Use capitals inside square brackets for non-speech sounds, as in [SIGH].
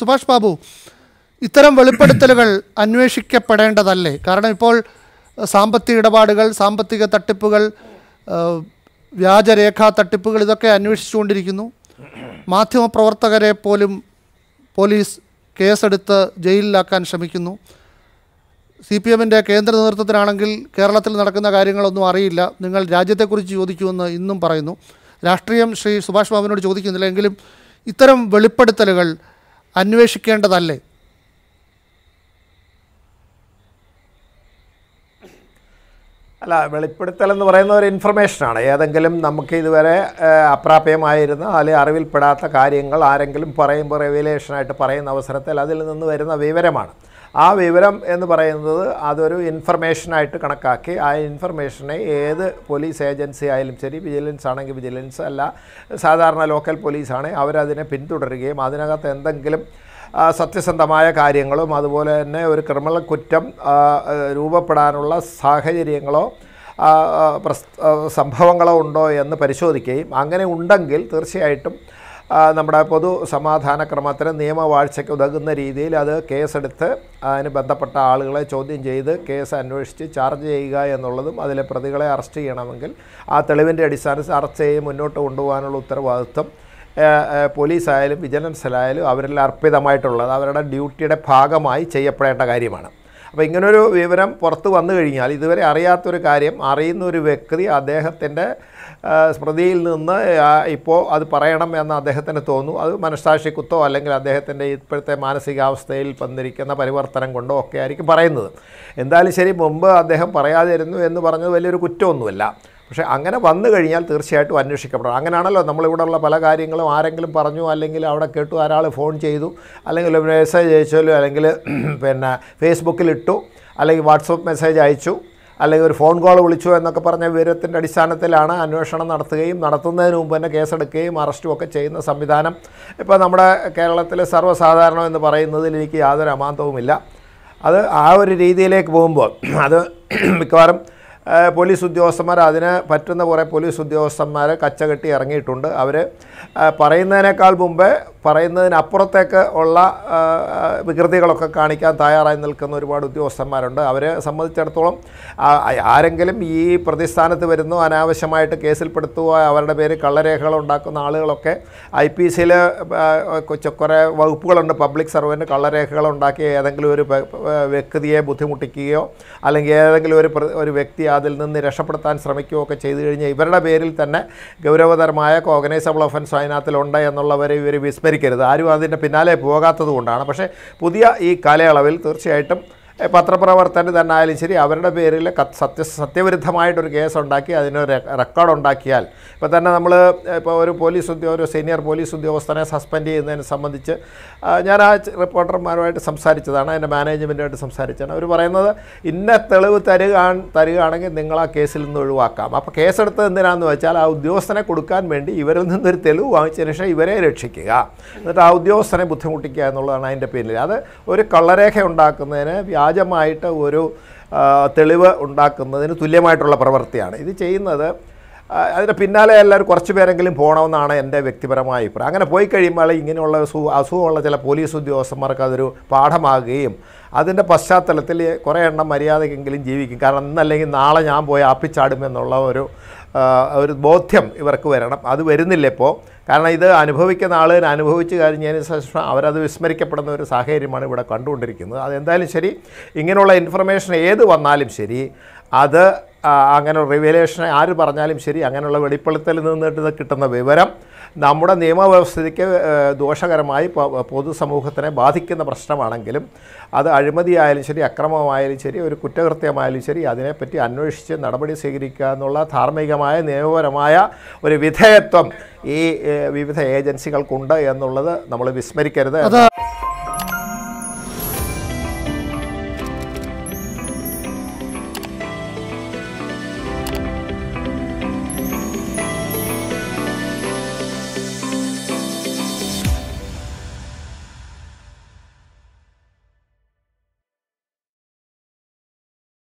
സുഭാഷ് ബാബു ഇത്തരം വെളിപ്പെടുത്തലുകൾ അന്വേഷിക്കപ്പെടേണ്ടതല്ലേ കാരണം ഇപ്പോൾ സാമ്പത്തിക ഇടപാടുകൾ സാമ്പത്തിക തട്ടിപ്പുകൾ വ്യാജരേഖാ തട്ടിപ്പുകൾ ഇതൊക്കെ അന്വേഷിച്ചുകൊണ്ടിരിക്കുന്നു മാധ്യമപ്രവർത്തകരെ പോലും പോലീസ് കേസെടുത്ത് ജയിലിലാക്കാൻ ശ്രമിക്കുന്നു സി പി എമ്മിൻ്റെ കേന്ദ്ര നേതൃത്വത്തിനാണെങ്കിൽ കേരളത്തിൽ നടക്കുന്ന കാര്യങ്ങളൊന്നും അറിയില്ല നിങ്ങൾ രാജ്യത്തെക്കുറിച്ച് ചോദിക്കുമെന്ന് ഇന്നും പറയുന്നു രാഷ്ട്രീയം ശ്രീ സുഭാഷ് ബാബുവിനോട് ചോദിക്കുന്നില്ല എങ്കിലും ഇത്തരം വെളിപ്പെടുത്തലുകൾ അന്വേഷിക്കേണ്ടതല്ലേ അല്ല വെളിപ്പെടുത്തൽ എന്ന് പറയുന്ന ഒരു ഇൻഫർമേഷനാണ് ഏതെങ്കിലും നമുക്ക് ഇതുവരെ അപ്രാപ്യമായിരുന്ന അല്ലെങ്കിൽ അറിവിൽപ്പെടാത്ത കാര്യങ്ങൾ ആരെങ്കിലും പറയുമ്പോൾ റിവലേഷനായിട്ട് പറയുന്ന അവസരത്തിൽ അതിൽ നിന്ന് വരുന്ന വിവരമാണ് ആ വിവരം എന്ന് പറയുന്നത് അതൊരു ഇൻഫർമേഷനായിട്ട് കണക്കാക്കി ആ ഇൻഫർമേഷനെ ഏത് പോലീസ് ഏജൻസി ആയാലും ശരി വിജിലൻസ് ആണെങ്കിൽ വിജിലൻസ് അല്ല സാധാരണ ലോക്കൽ പോലീസാണെങ്കിൽ അവരതിനെ പിന്തുടരുകയും അതിനകത്ത് എന്തെങ്കിലും സത്യസന്ധമായ കാര്യങ്ങളും അതുപോലെ തന്നെ ഒരു ക്രിമിനൽ കുറ്റം രൂപപ്പെടാനുള്ള സാഹചര്യങ്ങളോ സംഭവങ്ങളോ ഉണ്ടോ എന്ന് പരിശോധിക്കുകയും അങ്ങനെ ഉണ്ടെങ്കിൽ തീർച്ചയായിട്ടും നമ്മുടെ പൊതു സമാധാന ക്രമത്തിന് നിയമവാഴ്ചയ്ക്ക് ഉതകുന്ന രീതിയിൽ അത് കേസെടുത്ത് അതിന് ബന്ധപ്പെട്ട ആളുകളെ ചോദ്യം ചെയ്ത് കേസ് അന്വേഷിച്ച് ചാർജ് ചെയ്യുക എന്നുള്ളതും അതിലെ പ്രതികളെ അറസ്റ്റ് ചെയ്യണമെങ്കിൽ ആ തെളിവിൻ്റെ അടിസ്ഥാനത്തിൽ അറസ്റ്റ് ചെയ്ത് മുന്നോട്ട് കൊണ്ടുപോകാനുള്ള ഉത്തരവാദിത്വം പോലീസായാലും വിജിലൻസിലായാലും അവരിൽ അർപ്പിതമായിട്ടുള്ളത് അവരുടെ ഡ്യൂട്ടിയുടെ ഭാഗമായി ചെയ്യപ്പെടേണ്ട കാര്യമാണ് അപ്പോൾ ഇങ്ങനൊരു വിവരം പുറത്ത് വന്നു കഴിഞ്ഞാൽ ഇതുവരെ അറിയാത്തൊരു കാര്യം അറിയുന്ന ഒരു വ്യക്തി അദ്ദേഹത്തിൻ്റെ സ്മൃതിയിൽ നിന്ന് ഇപ്പോൾ അത് പറയണം എന്ന് അദ്ദേഹത്തിന് തോന്നുന്നു അത് മനസ്സാക്ഷി കുത്തോ അല്ലെങ്കിൽ അദ്ദേഹത്തിൻ്റെ ഇപ്പോഴത്തെ മാനസികാവസ്ഥയിൽ വന്നിരിക്കുന്ന പരിവർത്തനം കൊണ്ടോ ഒക്കെ ആയിരിക്കും പറയുന്നത് എന്തായാലും ശരി മുമ്പ് അദ്ദേഹം പറയാതിരുന്നു എന്ന് പറഞ്ഞത് വലിയൊരു കുറ്റമൊന്നുമല്ല പക്ഷേ അങ്ങനെ വന്നു കഴിഞ്ഞാൽ തീർച്ചയായിട്ടും അന്വേഷിക്കപ്പെടണം അങ്ങനെയാണല്ലോ നമ്മളിവിടെയുള്ള പല കാര്യങ്ങളും ആരെങ്കിലും പറഞ്ഞു അല്ലെങ്കിൽ അവിടെ കേട്ടു ഒരാൾ ഫോൺ ചെയ്തു അല്ലെങ്കിൽ മെസ്സേജ് അയച്ചല്ലോ അല്ലെങ്കിൽ [CLEARS THROAT] പിന്നെ ഫേസ്ബുക്കിൽ ഇട്ടു അല്ലെങ്കിൽ വാട്സപ്പ് മെസ്സേജ് അയച്ചു അല്ലെങ്കിൽ ഒരു ഫോൺ കോൾ വിളിച്ചു എന്നൊക്കെ പറഞ്ഞ വിവരത്തിൻ്റെ അടിസ്ഥാനത്തിലാണ് അന്വേഷണം നടത്തുകയും നടത്തുന്നതിന് മുമ്പ് തന്നെ കേസെടുക്കുകയും അറസ്റ്റും ഒക്കെ ചെയ്യുന്ന സംവിധാനം ഇപ്പോൾ നമ്മുടെ കേരളത്തിലെ സർവ്വസാധാരണം എന്ന് പറയുന്നതിൽ എനിക്ക് യാതൊരു അമാന്തവുമില്ല അത് ആ ഒരു രീതിയിലേക്ക് പോകുമ്പോൾ അത് [CLEARS THROAT] മിക്കവാറും പോലീസ് ഉദ്യോഗസ്ഥന്മാർ അതിന് പറ്റുന്ന കുറേ പോലീസ് ഉദ്യോഗസ്ഥന്മാർ കച്ചകെട്ടി ഇറങ്ങിയിട്ടുണ്ട് അവർ പറയുന്നതിനേക്കാൾ മുമ്പേ പറയുന്നതിനപ്പുറത്തേക്ക് ഉള്ള വികൃതികളൊക്കെ കാണിക്കാൻ തയ്യാറായി നിൽക്കുന്ന ഒരുപാട് ഉദ്യോഗസ്ഥന്മാരുണ്ട് അവരെ സംബന്ധിച്ചിടത്തോളം ആരെങ്കിലും ഈ പ്രതിസ്ഥാനത്ത് വരുന്നു അനാവശ്യമായിട്ട് കേസിൽപ്പെടുത്തുക അവരുടെ പേര് കള്ളരേഖകൾ ഉണ്ടാക്കുന്ന ആളുകളൊക്കെ ഐ പി സിയിൽ കുറേ വകുപ്പുകളുണ്ട് പബ്ലിക് സർവൻറ്റ് കള്ളരേഖകൾ ഉണ്ടാക്കി ഏതെങ്കിലും ഒരു വ്യക്തിയെ ബുദ്ധിമുട്ടിക്കുകയോ അല്ലെങ്കിൽ ഏതെങ്കിലും ഒരു ഒരു വ്യക്തി അതിൽ നിന്ന് രക്ഷപ്പെടുത്താൻ ശ്രമിക്കുകയോ ഒക്കെ ചെയ്തു കഴിഞ്ഞാൽ ഇവരുടെ പേരിൽ തന്നെ ഗൗരവതരമായ കോഗനൈസബിൾ ഒഫൻസ് അതിനകത്തിലുണ്ട് എന്നുള്ളവരെ ഇവർ വിസ്മരി വിചാരിക്കരുത് ആരും അതിൻ്റെ പിന്നാലെ പോകാത്തത് കൊണ്ടാണ് പക്ഷേ പുതിയ ഈ കാലയളവിൽ തീർച്ചയായിട്ടും പത്രപ്രവർത്തകർ തന്നെ ആയാലും ശരി അവരുടെ പേരിൽ സത്യ സത്യവിരുദ്ധമായിട്ടൊരു കേസുണ്ടാക്കി അതിനൊരു റെക്കോർഡ് ഉണ്ടാക്കിയാൽ ഇപ്പോൾ തന്നെ നമ്മൾ ഇപ്പോൾ ഒരു പോലീസ് ഉദ്യോഗ ഒരു സീനിയർ പോലീസ് ഉദ്യോഗസ്ഥനെ സസ്പെൻഡ് ചെയ്യുന്നതിനെ സംബന്ധിച്ച് ഞാൻ ആ റിപ്പോർട്ടർമാരുമായിട്ട് സംസാരിച്ചതാണ് അതിൻ്റെ മാനേജ്മെൻറ്റുമായിട്ട് സംസാരിച്ചതാണ് അവർ പറയുന്നത് ഇന്ന തെളിവ് തരുക തരികയാണെങ്കിൽ നിങ്ങൾ ആ കേസിൽ നിന്ന് ഒഴിവാക്കാം അപ്പോൾ കേസെടുത്ത് എന്തിനാണെന്ന് വെച്ചാൽ ആ ഉദ്യോഗസ്ഥനെ കൊടുക്കാൻ വേണ്ടി ഇവരിൽ നിന്നൊരു തെളിവ് വാങ്ങിച്ചതിന് ശേഷം ഇവരെ രക്ഷിക്കുക എന്നിട്ട് ആ ഉദ്യോഗസ്ഥനെ ബുദ്ധിമുട്ടിക്കുക എന്നുള്ളതാണ് അതിൻ്റെ പിന്നിൽ അത് ഒരു കള്ളരേഖ ഉണ്ടാക്കുന്നതിന് വ്യാജമായിട്ട് ഒരു തെളിവ് ഉണ്ടാക്കുന്നതിന് തുല്യമായിട്ടുള്ള പ്രവൃത്തിയാണ് ഇത് ചെയ്യുന്നത് അതിൻ്റെ പിന്നാലെ എല്ലാവരും കുറച്ച് പേരെങ്കിലും പോകണമെന്നാണ് എൻ്റെ വ്യക്തിപരമായ അഭിപ്രായം അങ്ങനെ പോയി കഴിയുമ്പോൾ ഇങ്ങനെയുള്ള അസുഖമുള്ള ചില പോലീസ് ഉദ്യോഗസ്ഥന്മാർക്ക് അതൊരു പാഠമാകുകയും അതിൻ്റെ പശ്ചാത്തലത്തിൽ കുറേ എണ്ണം മര്യാദയ്ക്കെങ്കിലും ജീവിക്കും കാരണം ഇന്നല്ലെങ്കിൽ നാളെ ഞാൻ പോയി ആപ്പിച്ചാടുമെന്നുള്ള ഒരു ഒരു ബോധ്യം ഇവർക്ക് വരണം അത് വരുന്നില്ല ഇപ്പോൾ കാരണം ഇത് അനുഭവിക്കുന്ന ആളുകൾ അനുഭവിച്ച് കഴിഞ്ഞതിന് ശേഷം അവരത് വിസ്മരിക്കപ്പെടുന്ന ഒരു സാഹചര്യമാണ് ഇവിടെ കണ്ടുകൊണ്ടിരിക്കുന്നത് അതെന്തായാലും ശരി ഇങ്ങനെയുള്ള ഇൻഫർമേഷൻ ഏത് വന്നാലും ശരി അത് അങ്ങനെ റിവലേഷൻ ആര് പറഞ്ഞാലും ശരി അങ്ങനെയുള്ള വെളിപ്പെടുത്തൽ നിന്നിട്ട് കിട്ടുന്ന വിവരം നമ്മുടെ നിയമവ്യവസ്ഥയ്ക്ക് ദോഷകരമായി പൊതുസമൂഹത്തിനെ ബാധിക്കുന്ന പ്രശ്നമാണെങ്കിലും അത് അഴിമതിയായാലും ശരി അക്രമമായാലും ശരി ഒരു കുറ്റകൃത്യമായാലും ശരി അതിനെപ്പറ്റി അന്വേഷിച്ച് നടപടി സ്വീകരിക്കുക എന്നുള്ള ധാർമ്മികമായ നിയമപരമായ ഒരു വിധേയത്വം ഈ വിവിധ ഏജൻസികൾക്കുണ്ട് എന്നുള്ളത് നമ്മൾ വിസ്മരിക്കരുത്